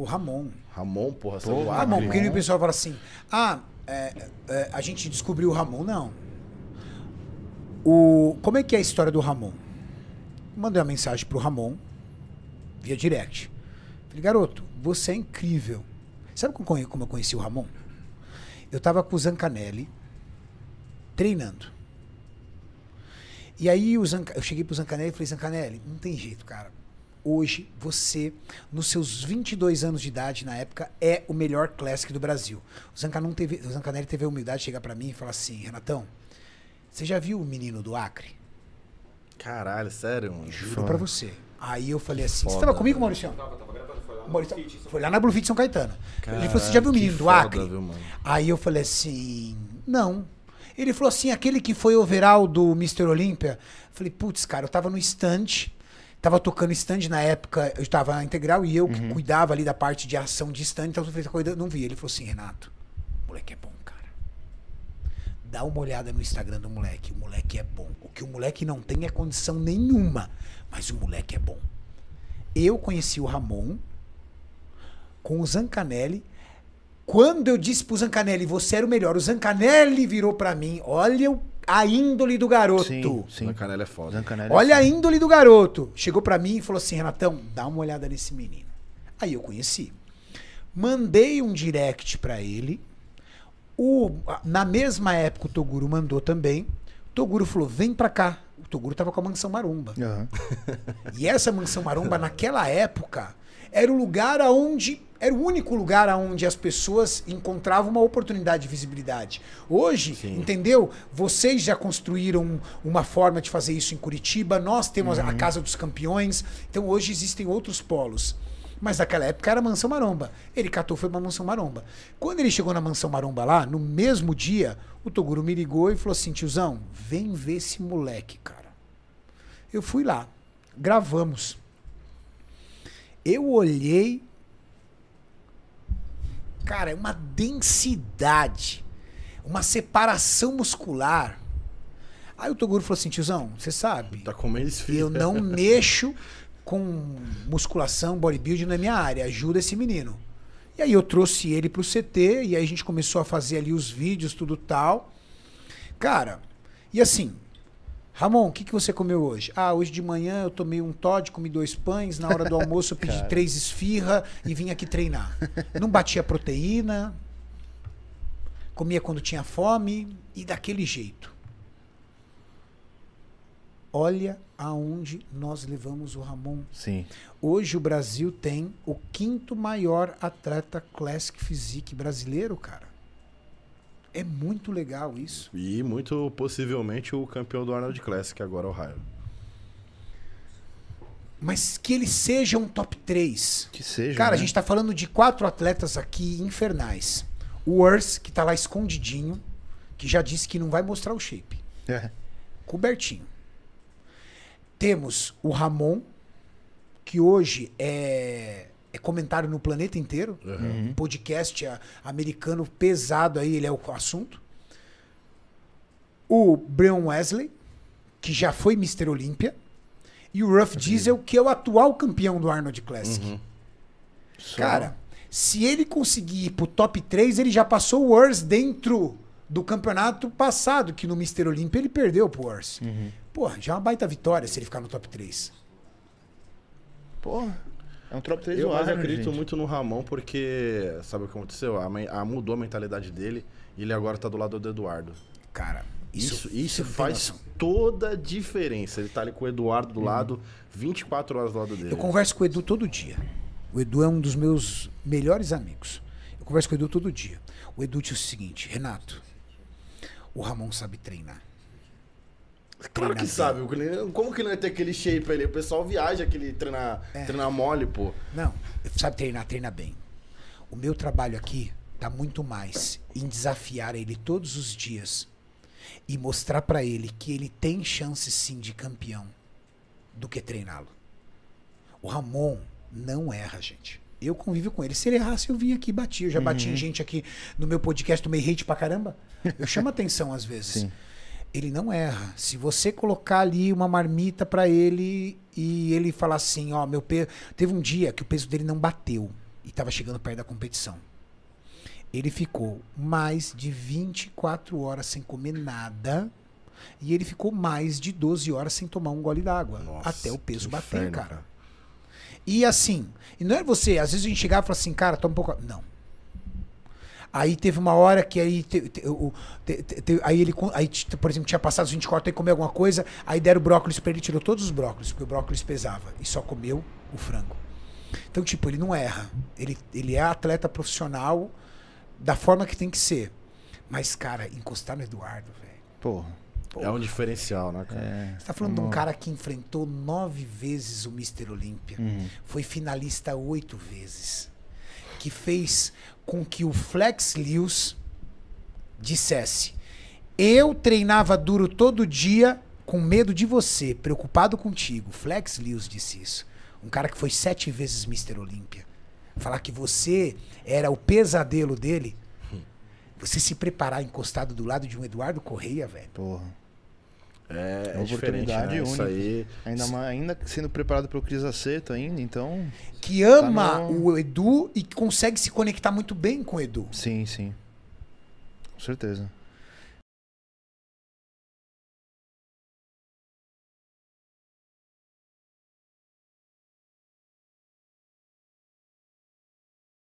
O Ramon. Ramon, porra, Pô, o Ramon, porque o pessoal fala assim: ah, é, é, é, a gente descobriu o Ramon. Não. O, como é que é a história do Ramon? Mandei uma mensagem pro Ramon via direct. Falei, garoto, você é incrível. Sabe como eu conheci o Ramon? Eu tava com o Zancanelli treinando. E aí o eu cheguei pro Zancanelli e falei, Zancanelli, não tem jeito, cara hoje você, nos seus 22 anos de idade na época, é o melhor classic do Brasil. O Zancanelli teve, o Zancanelli teve a humildade de chegar para mim e falar assim, Renatão, você já viu o menino do Acre? Caralho, sério, mano. Juro pra você. Aí eu falei assim, foda, você tava comigo, Maurício? Tava, tava gravando, foi lá na Blue Fit, Foi lá na Blue Fit São Caetano. Caralho, ele falou, você já viu o menino do foda, Acre? Viu, Aí eu falei assim, não. Ele falou assim, aquele que foi overall do Mr. Olímpia. Falei, putz, cara, eu tava no estante Tava tocando stand na época, eu estava na integral e eu uhum. que cuidava ali da parte de ação de stand, então eu não vi. Ele falou assim, Renato, o moleque é bom, cara. Dá uma olhada no Instagram do moleque, o moleque é bom. O que o moleque não tem é condição nenhuma, mas o moleque é bom. Eu conheci o Ramon com o Zancanelli. Quando eu disse pro Zancanelli, você era o melhor, o Zancanelli virou para mim, olha o a índole do garoto. Sim, sim. Zancanelli é foda. Zancanelli é Olha é foda. a índole do garoto. Chegou para mim e falou assim, Renatão, dá uma olhada nesse menino. Aí eu conheci. Mandei um direct para ele. O, na mesma época o Toguro mandou também. O Toguro falou, vem pra cá. O Toguro tava com a Mansão Maromba. Uhum. E essa Mansão Maromba, naquela época, era o lugar aonde era o único lugar onde as pessoas encontravam uma oportunidade de visibilidade. Hoje, Sim. entendeu? Vocês já construíram uma forma de fazer isso em Curitiba, nós temos uhum. a Casa dos Campeões, então hoje existem outros polos. Mas naquela época era Mansão Maromba. Ele catou foi pra Mansão Maromba. Quando ele chegou na Mansão Maromba lá, no mesmo dia, o Toguro me ligou e falou assim: tiozão, vem ver esse moleque, cara. Eu fui lá, gravamos. Eu olhei Cara, é uma densidade, uma separação muscular. Aí o Toguro falou assim, tiozão, você sabe? Tá comendo uma esfirra. Eu não mexo com musculação, bodybuilding na minha área. Ajuda esse menino. E aí eu trouxe ele pro CT e aí a gente começou a fazer ali os vídeos, tudo tal. Cara, e assim, Ramon, o que, que você comeu hoje? Ah, hoje de manhã eu tomei um Todd, comi dois pães, na hora do almoço eu pedi Cara. três esfirra e vim aqui treinar. Não batia proteína, comia quando tinha fome e daquele jeito. Olha aonde nós levamos o Ramon. Sim. Hoje o Brasil tem o quinto maior atleta classic physique brasileiro, cara. É muito legal isso. E muito possivelmente o campeão do Arnold Classic agora, o Ohio. Mas que ele seja um top 3. Que seja. Cara, né? a gente tá falando de quatro atletas aqui infernais. O Urs, que tá lá escondidinho, que já disse que não vai mostrar o shape. É. Cobertinho. Temos o Ramon, que hoje é é comentário no planeta inteiro. Uhum. Um podcast é americano pesado aí, ele é o assunto. O Brian Wesley, que já foi Mr. Olímpia. E o Ruff Diesel, que é o atual campeão do Arnold Classic. Uhum. Cara, se ele conseguir ir pro top 3, ele já passou o Urs dentro do campeonato passado, que no Mr. Olímpia ele perdeu pro Worse. Uhum. Porra, já é uma baita vitória se ele ficar no top 3. Porra. É um trope 3 Eu mais acredito gente. muito no Ramon porque, sabe o que aconteceu? A, a, mudou a mentalidade dele e ele agora tá do lado do Eduardo. Cara, isso, isso, isso faz toda a diferença. Ele tá ali com o Eduardo do uhum. lado, 24 horas do lado dele. Eu converso com o Edu todo dia. O Edu é um dos meus melhores amigos. Eu converso com o Edu todo dia. O Edu disse o seguinte: Renato, o Ramon sabe treinar. Claro que sabe. como que não ia ter aquele shape ali? O pessoal viaja aquele treinar, é. treinar mole, pô. Não, sabe treinar, treina bem. O meu trabalho aqui tá muito mais em desafiar ele todos os dias e mostrar para ele que ele tem chance sim de campeão do que treiná-lo. O Ramon não erra, gente. Eu convivo com ele. Se ele errasse, eu vim aqui e bati. Eu já uhum. bati em uhum. gente aqui no meu podcast, tomei hate pra caramba. Eu chamo atenção às vezes. Sim ele não erra. Se você colocar ali uma marmita para ele e ele falar assim, ó, meu peso, teve um dia que o peso dele não bateu e estava chegando perto da competição. Ele ficou mais de 24 horas sem comer nada e ele ficou mais de 12 horas sem tomar um gole d'água até o peso bater, inferno, cara. cara. E assim, e não é você, às vezes a gente chegava e fala assim, cara, toma um pouco. Não. Aí teve uma hora que aí, te, te, te, aí ele, aí, por exemplo, tinha passado os 24 e comeu alguma coisa, aí deram brócolis para ele, tirou todos os brócolis, porque o brócolis pesava, e só comeu o frango. Então, tipo, ele não erra. Ele, ele é atleta profissional da forma que tem que ser. Mas, cara, encostar no Eduardo, velho. Porra. Porra. É um diferencial, né, cara? É, Você tá falando de um cara que enfrentou nove vezes o Mr. Olímpia. Uhum. Foi finalista oito vezes que fez com que o Flex Lewis dissesse: Eu treinava duro todo dia com medo de você, preocupado contigo. Flex Lewis disse isso. Um cara que foi sete vezes Mr. Olímpia. Falar que você era o pesadelo dele. Hum. Você se preparar encostado do lado de um Eduardo Correia, velho. Porra. É, é, é né? oportunidade né? única. Aí... Ainda, mais, ainda sendo preparado pelo Cris Aceto ainda, então. Que ama tá no... o Edu e que consegue se conectar muito bem com o Edu. Sim, sim. Com certeza.